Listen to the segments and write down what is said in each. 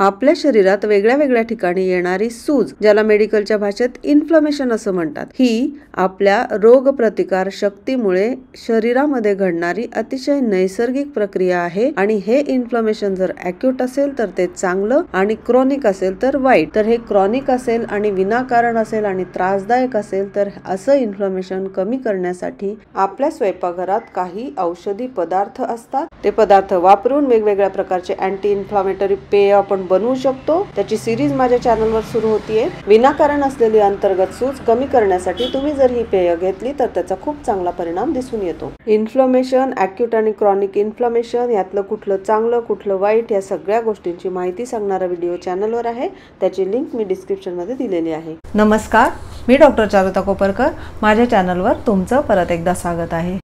आपल्या शरीरात वेगळ्या वेगळ्या ठिकाणी येणारी सूज ज्याला मेडिकलच्या भाषेत इन्फ्लमेशन असं म्हणतात ही आपल्या रोगप्रतिकार शक्तीमुळे शरीरामध्ये घडणारी अतिशय नैसर्गिक प्रक्रिया आहे आणि हे इन्फ्लमेशन जर अक्युट असेल तर ते चांगलं आणि क्रॉनिक असेल तर वाईट तर हे क्रॉनिक असेल आणि विनाकारण असेल आणि त्रासदायक असेल तर असं इन्फ्लमेशन कमी करण्यासाठी आपल्या स्वयंपाकघरात काही औषधी पदार्थ असतात ते पदार्थ वापरून वेगवेगळ्या प्रकारचे अँटी इन्फ्लॉमेटरी पेय आपण बनवू शकतो त्याची सिरीज माझ्या चॅनलवर सुरू होतीये विनाकारण असलेली अंतर्गत सूज कमी करण्यासाठी तुम्ही जर ही पेय घेतली तर त्याचा खूप चांगला परिणाम दिसून येतो इन्फ्लॉमेशन अॅक्युट आणि क्रॉनिक इन्फ्लॉमेशन यातलं कुठलं चांगलं कुठलं वाईट या सगळ्या गोष्टींची माहिती सांगणारा व्हिडिओ चॅनलवर आहे त्याची लिंक मी डिस्क्रिप्शनमध्ये दिलेली आहे नमस्कार मी डॉक्टर चारुता कोपरकर माझ्या चॅनलवर तुमचं परत एकदा स्वागत आहे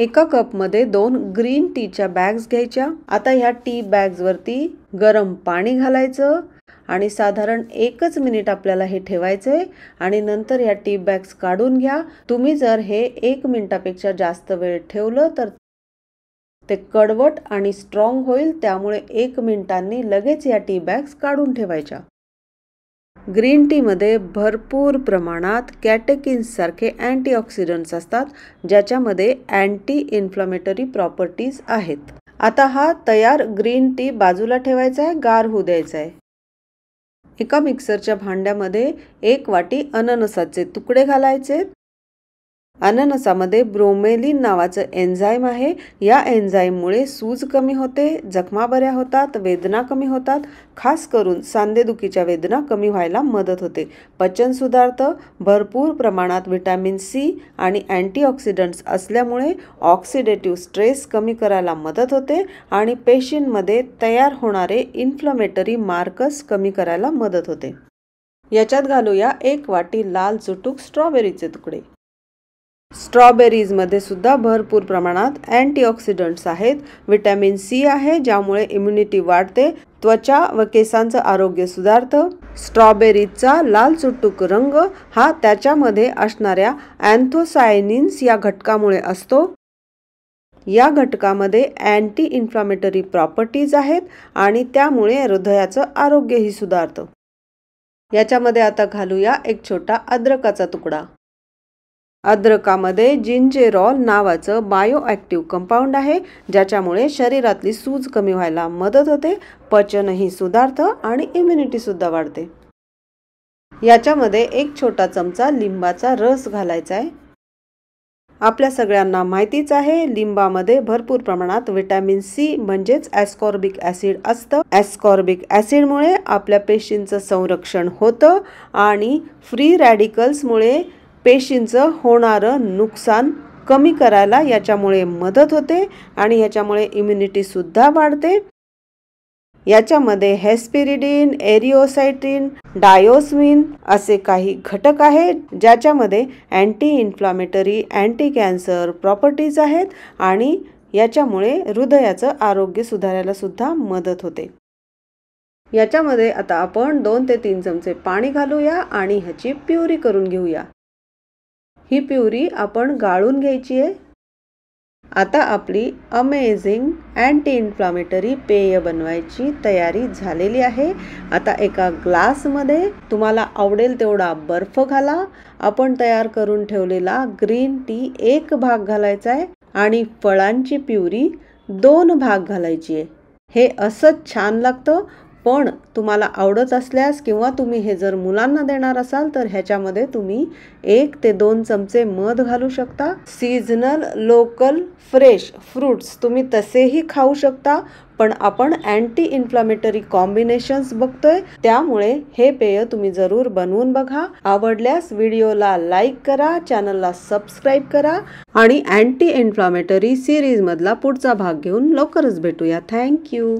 एका कपमध्ये दोन ग्रीन टीच्या बॅग्स घ्यायच्या आता ह्या टी बॅग्सवरती गरम पाणी घालायचं आणि साधारण एकच मिनिट आपल्याला हे ठेवायचंय आणि नंतर या टी बॅग्स काढून घ्या तुम्ही जर हे एक मिनिटापेक्षा जास्त वेळ ठेवलं तर ते कडवट आणि स्ट्रॉंग होईल त्यामुळे एक मिनिटांनी लगेच या टी बॅग्स काढून ठेवायच्या ग्रीन टीमध्ये भरपूर प्रमाणात कॅटेकिन्ससारखे अँटीऑक्सिडंट्स असतात ज्याच्यामध्ये अँटी इन्फ्लॉमेटरी प्रॉपर्टीज आहेत आता हा तयार ग्रीन टी बाजूला ठेवायचा आहे गार होऊ द्यायचा आहे एका मिक्सरच्या भांड्यामध्ये एक वाटी अननसाचे तुकडे घालायचे अननसामध्ये ब्रोमेलिन नावाचं एन्झाईम आहे या एन्झाईममुळे सूज कमी होते जखमा बऱ्या होतात वेदना कमी होतात खास करून सांधेदुखीच्या वेदना कमी व्हायला मदत होते पचन सुधारतं भरपूर प्रमाणात व्हिटॅमिन सी आणि अँटीऑक्सिडंट्स असल्यामुळे ऑक्सिडेटिव्ह स्ट्रेस कमी करायला मदत होते आणि पेशींमध्ये तयार होणारे इन्फ्लमेटरी मार्कस कमी करायला मदत होते याच्यात घालूया एक वाटी लाल चुटूक स्ट्रॉबेरीचे तुकडे स्ट्रॉबेरीजमध्ये सुद्धा भरपूर प्रमाणात अँटीऑक्सिडंट्स आहेत व्हिटॅमिन सी आहे ज्यामुळे इम्युनिटी वाढते त्वचा व केसांचं आरोग्य सुधारतं स्ट्रॉबेरीजचा लाल चुट्टूक रंग हा त्याच्यामध्ये असणाऱ्या अँथोसायनिन्स या घटकामुळे असतो या घटकामध्ये अँटी इन्फ्लामेटरी प्रॉपर्टीज आहेत आणि त्यामुळे हृदयाचं आरोग्यही सुधारतं याच्यामध्ये आता घालूया एक छोटा अद्रकाचा तुकडा अद्रकामध्ये जिंजेरॉल नावाचं बायोॲक्टिव्ह कंपाऊंड आहे ज्याच्यामुळे शरीरातली सूज कमी व्हायला मदत होते पचनही सुधारतं आणि इम्युनिटीसुद्धा वाढते याच्यामध्ये एक छोटा चमचा लिंबाचा रस घालायचा आहे आपल्या सगळ्यांना माहितीच आहे लिंबामध्ये भरपूर प्रमाणात व्हिटॅमिन सी म्हणजेच ॲस्कॉर्बिक ॲसिड असतं ॲस्कॉर्बिक ॲसिडमुळे आपल्या पेशींचं संरक्षण होतं आणि फ्री रॅडिकल्समुळे पेशींचं होणारं नुकसान कमी करायला याच्यामुळे मदत होते आणि याच्यामुळे इम्युनिटीसुद्धा वाढते याच्यामध्ये हेस्पिरिडिन एरिओसायट्रिन डायोस्मिन असे काही घटक आहेत ज्याच्यामध्ये anti inflammatory anti cancer properties आहेत आणि याच्यामुळे हृदयाचं आरोग्य सुधारायला सुद्धा मदत होते याच्यामध्ये आता आपण दोन ते तीन चमचे पाणी घालूया आणि ह्याची प्युरी करून घेऊया ही प्युरी आपण गाळून घ्यायची आहे आता आपली अमेझिंग अँटी इन्फ्लामेटरी पेय बनवायची तयारी झालेली आहे आता एका ग्लासमध्ये तुम्हाला आवडेल तेवढा बर्फ घाला आपण तयार करून ठेवलेला ग्रीन टी एक भाग घालायचा आहे आणि फळांची प्युरी दोन भाग घालायची आहे हे असंच छान लागतं पण तुम्हाला आवडत असल्यास किंवा तुम्ही हे जर मुलांना देणार असाल तर ह्याच्यामध्ये तुम्ही एक ते दोन चमचे मध घालू शकता सीझनल लोकल फ्रेश फ्रूट्स तुम्ही तसेही खाऊ शकता पण आपण अँटी इन्फ्लामेटरी कॉम्बिनेशन्स बघतोय त्यामुळे हे पेय तुम्ही जरूर बनवून बघा आवडल्यास व्हिडिओला लाईक करा चॅनलला सबस्क्राईब करा आणि अँटी इन्फ्लामेटरी सिरीजमधला पुढचा भाग घेऊन लवकरच भेटूया थँक्यू